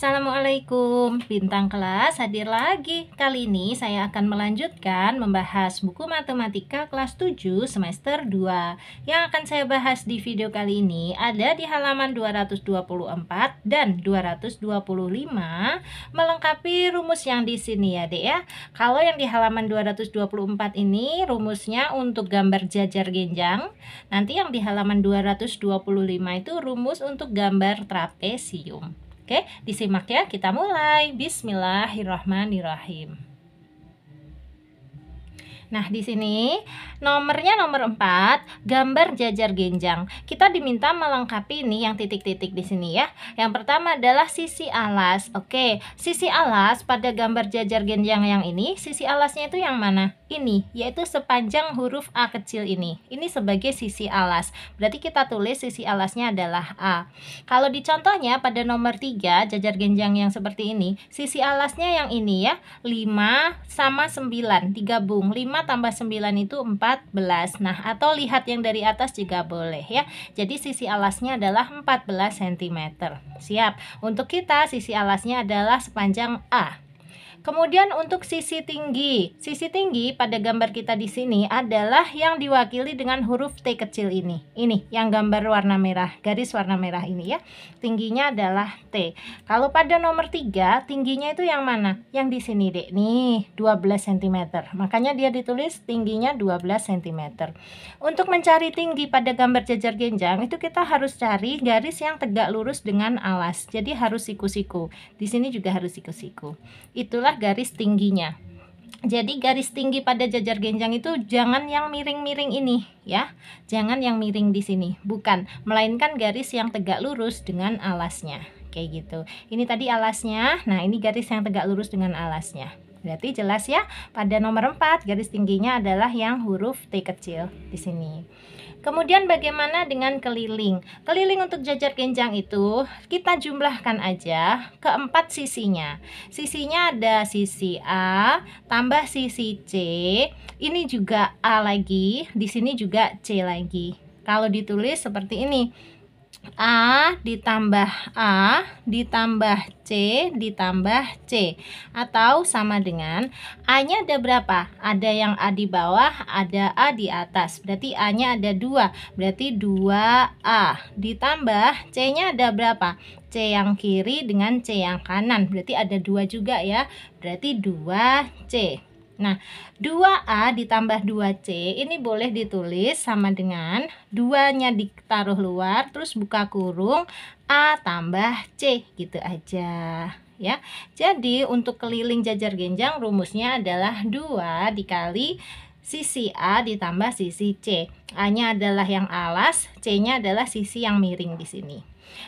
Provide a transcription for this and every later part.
Assalamualaikum, bintang kelas hadir lagi. Kali ini saya akan melanjutkan membahas buku matematika kelas 7 semester 2. Yang akan saya bahas di video kali ini ada di halaman 224 dan 225 melengkapi rumus yang di sini ya, Dek ya. Kalau yang di halaman 224 ini rumusnya untuk gambar jajar genjang. Nanti yang di halaman 225 itu rumus untuk gambar trapesium. Oke, disimak ya. Kita mulai. Bismillahirrahmanirrahim. Nah, di sini nomornya nomor 4, gambar jajar genjang. Kita diminta melengkapi nih yang titik-titik di sini ya. Yang pertama adalah sisi alas. Oke, sisi alas pada gambar jajar genjang yang ini, sisi alasnya itu yang mana? Ini, yaitu sepanjang huruf A kecil ini. Ini sebagai sisi alas. Berarti kita tulis sisi alasnya adalah A. Kalau di contohnya pada nomor 3, jajar genjang yang seperti ini, sisi alasnya yang ini ya, 5 sama 9, digabung 5 tambah 9 itu 14. Nah, atau lihat yang dari atas juga boleh ya. Jadi sisi alasnya adalah 14 cm. Siap. Untuk kita sisi alasnya adalah sepanjang A. Kemudian untuk sisi tinggi, sisi tinggi pada gambar kita di sini adalah yang diwakili dengan huruf T kecil ini. Ini yang gambar warna merah, garis warna merah ini ya. Tingginya adalah T. Kalau pada nomor 3, tingginya itu yang mana? Yang di sini, Dek. Nih, 12 cm. Makanya dia ditulis tingginya 12 cm. Untuk mencari tinggi pada gambar jajar genjang itu kita harus cari garis yang tegak lurus dengan alas. Jadi harus siku-siku. Di sini juga harus siku-siku. Itulah adalah garis tingginya. Jadi garis tinggi pada jajar genjang itu jangan yang miring-miring ini ya. Jangan yang miring di sini, bukan, melainkan garis yang tegak lurus dengan alasnya. Kayak gitu. Ini tadi alasnya. Nah, ini garis yang tegak lurus dengan alasnya. Berarti jelas ya, pada nomor 4 garis tingginya adalah yang huruf T kecil di sini. Kemudian bagaimana dengan keliling? Keliling untuk jajar genjang itu kita jumlahkan aja keempat sisinya. Sisinya ada sisi A tambah sisi C. Ini juga A lagi, di sini juga C lagi. Kalau ditulis seperti ini A ditambah A ditambah C ditambah C atau sama dengan A-nya ada berapa? Ada yang A di bawah, ada A di atas. Berarti A-nya ada dua, berarti 2A ditambah C-nya ada berapa? C yang kiri dengan C yang kanan. Berarti ada dua juga ya. Berarti 2C. Nah, 2A ditambah 2C ini boleh ditulis sama dengan 2-nya ditaruh luar terus buka kurung A tambah C gitu aja ya. Jadi untuk keliling jajar genjang rumusnya adalah 2 dikali sisi A ditambah sisi C. A-nya adalah yang alas, C-nya adalah sisi yang miring di sini.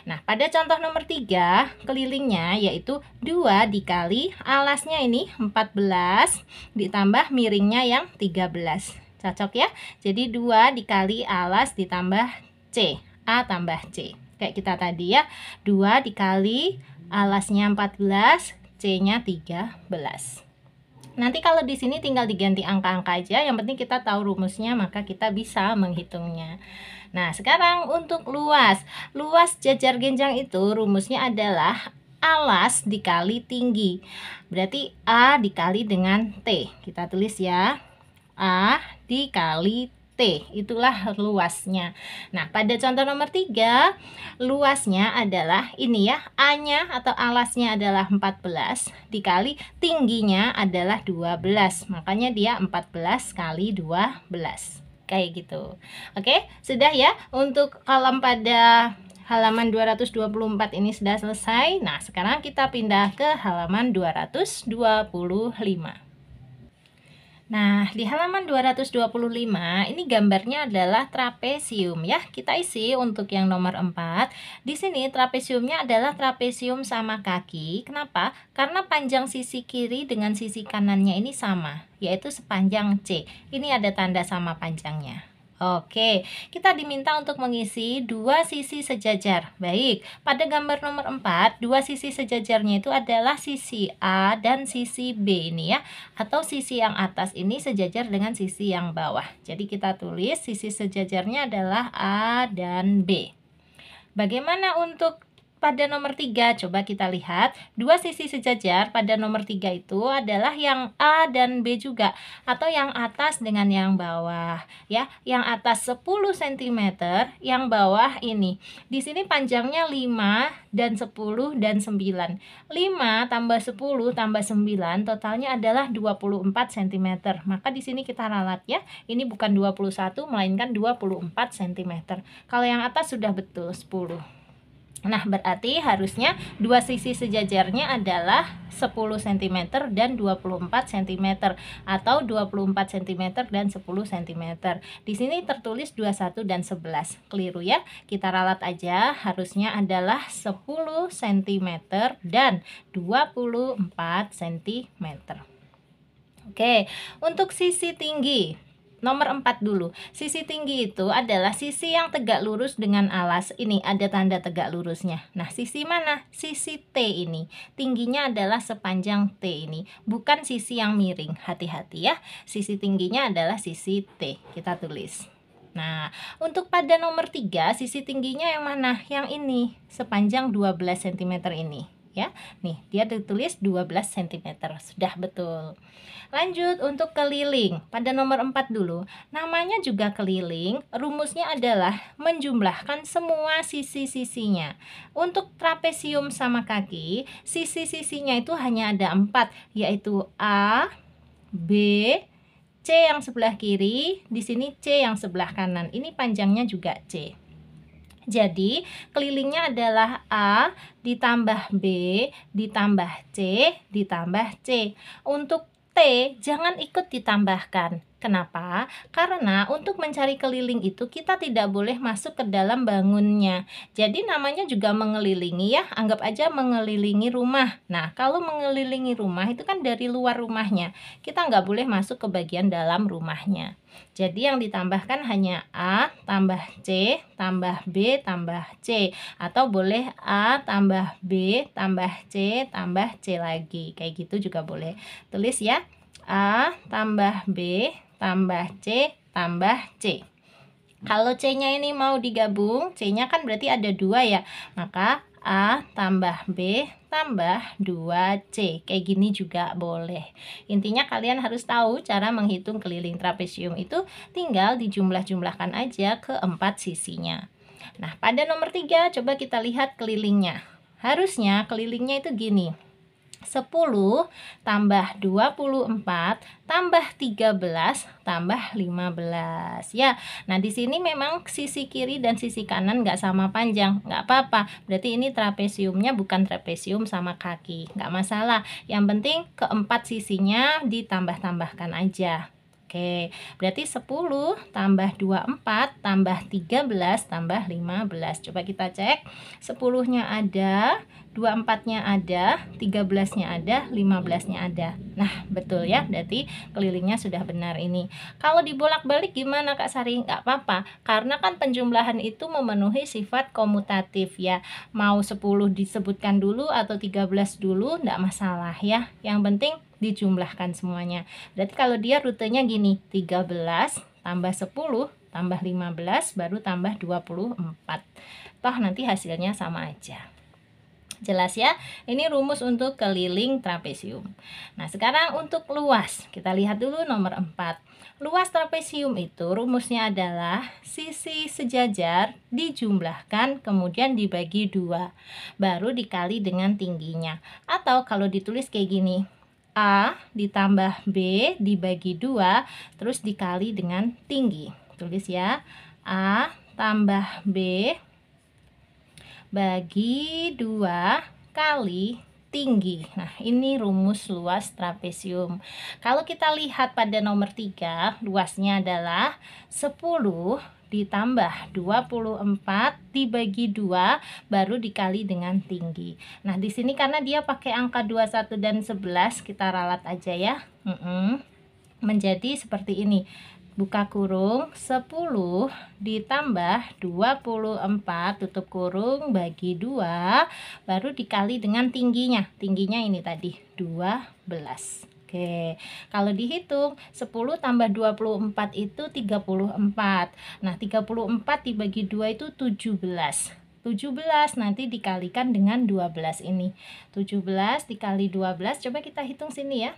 Nah, pada contoh nomor 3, kelilingnya yaitu 2 dikali alasnya ini 14 ditambah miringnya yang 13. Cocok ya? Jadi 2 dikali alas ditambah C. A tambah C. Kayak kita tadi ya. 2 dikali alasnya 14, C-nya 13. Nanti kalau di sini tinggal diganti angka-angka aja, yang penting kita tahu rumusnya maka kita bisa menghitungnya. Nah, sekarang untuk luas. Luas jajar genjang itu rumusnya adalah alas dikali tinggi. Berarti A dikali dengan T. Kita tulis ya. A dikali T. Itulah luasnya. Nah, pada contoh nomor 3, luasnya adalah ini ya, A-nya atau alasnya adalah 14 dikali tingginya adalah 12. Makanya dia 14 kali 12. Kayak gitu. Oke, sudah ya untuk kolom pada halaman 224 ini sudah selesai. Nah, sekarang kita pindah ke halaman 225. Nah, di halaman 225 ini gambarnya adalah trapesium ya. Kita isi untuk yang nomor 4. Di sini trapesiumnya adalah trapesium sama kaki. Kenapa? Karena panjang sisi kiri dengan sisi kanannya ini sama, yaitu sepanjang C. Ini ada tanda sama panjangnya. Oke, kita diminta untuk mengisi dua sisi sejajar. Baik, pada gambar nomor 4, dua sisi sejajarnya itu adalah sisi A dan sisi B ini ya. Atau sisi yang atas ini sejajar dengan sisi yang bawah. Jadi kita tulis sisi sejajarnya adalah A dan B. Bagaimana untuk pada nomor 3 coba kita lihat dua sisi sejajar pada nomor 3 itu adalah yang A dan B juga atau yang atas dengan yang bawah ya yang atas 10 cm yang bawah ini di sini panjangnya 5 dan 10 dan 9 5 tambah 10 tambah 9 totalnya adalah 24 cm maka di sini kita ralat ya ini bukan 21 melainkan 24 cm kalau yang atas sudah betul 10 Nah, berarti harusnya dua sisi sejajarnya adalah 10 cm dan 24 cm atau 24 cm dan 10 cm. Di sini tertulis 21 dan 11. Keliru ya? Kita ralat aja. Harusnya adalah 10 cm dan 24 cm. Oke, untuk sisi tinggi Nomor 4 dulu. Sisi tinggi itu adalah sisi yang tegak lurus dengan alas. Ini ada tanda tegak lurusnya. Nah, sisi mana? Sisi T ini. Tingginya adalah sepanjang T ini, bukan sisi yang miring. Hati-hati ya. Sisi tingginya adalah sisi T. Kita tulis. Nah, untuk pada nomor 3, sisi tingginya yang mana? Yang ini, sepanjang 12 cm ini ya. Nih, dia ditulis 12 cm. Sudah betul. Lanjut untuk keliling. Pada nomor 4 dulu. Namanya juga keliling, rumusnya adalah menjumlahkan semua sisi-sisinya. Untuk trapesium sama kaki, sisi-sisinya itu hanya ada 4, yaitu A, B, C yang sebelah kiri, di sini C yang sebelah kanan. Ini panjangnya juga C. Jadi, kelilingnya adalah A ditambah B ditambah C ditambah C. Untuk T jangan ikut ditambahkan. Kenapa? Karena untuk mencari keliling itu kita tidak boleh masuk ke dalam bangunnya. Jadi namanya juga mengelilingi ya, anggap aja mengelilingi rumah. Nah, kalau mengelilingi rumah itu kan dari luar rumahnya. Kita nggak boleh masuk ke bagian dalam rumahnya. Jadi yang ditambahkan hanya A tambah C tambah B tambah C atau boleh A tambah B tambah C tambah C lagi. Kayak gitu juga boleh. Tulis ya. A tambah B tambah C tambah C. Kalau C-nya ini mau digabung, C-nya kan berarti ada dua ya. Maka A tambah B tambah 2C. Kayak gini juga boleh. Intinya kalian harus tahu cara menghitung keliling trapesium itu tinggal dijumlah-jumlahkan aja ke empat sisinya. Nah, pada nomor tiga coba kita lihat kelilingnya. Harusnya kelilingnya itu gini. 10 tambah 24 tambah 13 tambah 15 ya nah di sini memang sisi kiri dan sisi kanan nggak sama panjang nggak apa-apa berarti ini trapesiumnya bukan trapesium sama kaki nggak masalah yang penting keempat sisinya ditambah-tambahkan aja Oke, berarti 10 tambah 24 tambah 13 tambah 15. Coba kita cek. 10-nya ada, 24-nya ada, 13-nya ada, 15-nya ada. Nah, betul ya, berarti kelilingnya sudah benar ini. Kalau dibolak-balik gimana Kak Sari? Nggak apa-apa, karena kan penjumlahan itu memenuhi sifat komutatif ya. Mau 10 disebutkan dulu atau 13 dulu, nggak masalah ya. Yang penting dijumlahkan semuanya. Berarti kalau dia rutenya gini, 13 tambah 10 tambah 15 baru tambah 24. Toh nanti hasilnya sama aja. Jelas ya? Ini rumus untuk keliling trapesium. Nah, sekarang untuk luas. Kita lihat dulu nomor 4. Luas trapesium itu rumusnya adalah sisi sejajar dijumlahkan kemudian dibagi dua, baru dikali dengan tingginya. Atau kalau ditulis kayak gini, A ditambah B dibagi dua, terus dikali dengan tinggi. Tulis ya, A tambah B bagi dua kali tinggi. Nah, ini rumus luas trapesium. Kalau kita lihat pada nomor 3, luasnya adalah 10 ditambah 24 dibagi 2 baru dikali dengan tinggi. Nah, di sini karena dia pakai angka 21 dan 11, kita ralat aja ya. Mm -mm. Menjadi seperti ini buka kurung 10 ditambah 24 tutup kurung bagi 2 baru dikali dengan tingginya tingginya ini tadi 12 Oke, kalau dihitung 10 tambah 24 itu 34 Nah 34 dibagi 2 itu 17 17 nanti dikalikan dengan 12 ini 17 dikali 12 coba kita hitung sini ya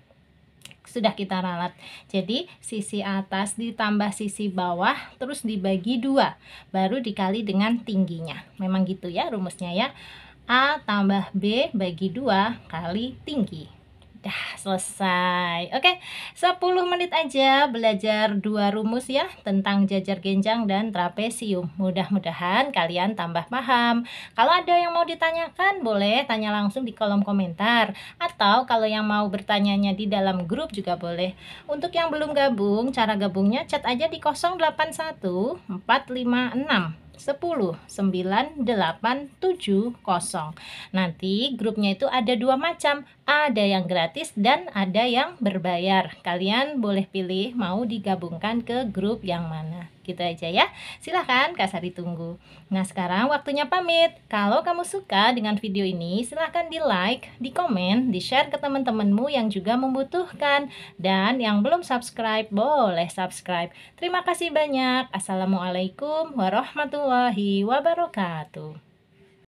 sudah kita ralat jadi sisi atas ditambah sisi bawah terus dibagi dua baru dikali dengan tingginya memang gitu ya rumusnya ya A tambah B bagi dua kali tinggi Dah selesai. Oke, 10 menit aja belajar dua rumus ya tentang jajar genjang dan trapesium. Mudah-mudahan kalian tambah paham. Kalau ada yang mau ditanyakan, boleh tanya langsung di kolom komentar atau kalau yang mau bertanyanya di dalam grup juga boleh. Untuk yang belum gabung, cara gabungnya chat aja di 081 456 10 9 8 7 Nanti grupnya itu ada dua macam, ada yang gratis dan ada yang berbayar. Kalian boleh pilih mau digabungkan ke grup yang mana. Gitu aja ya. Silahkan Kak Sari tunggu. Nah sekarang waktunya pamit. Kalau kamu suka dengan video ini, silahkan di like, di komen, di share ke teman-temanmu yang juga membutuhkan. Dan yang belum subscribe, boleh subscribe. Terima kasih banyak. Assalamualaikum warahmatullahi wabarakatuh.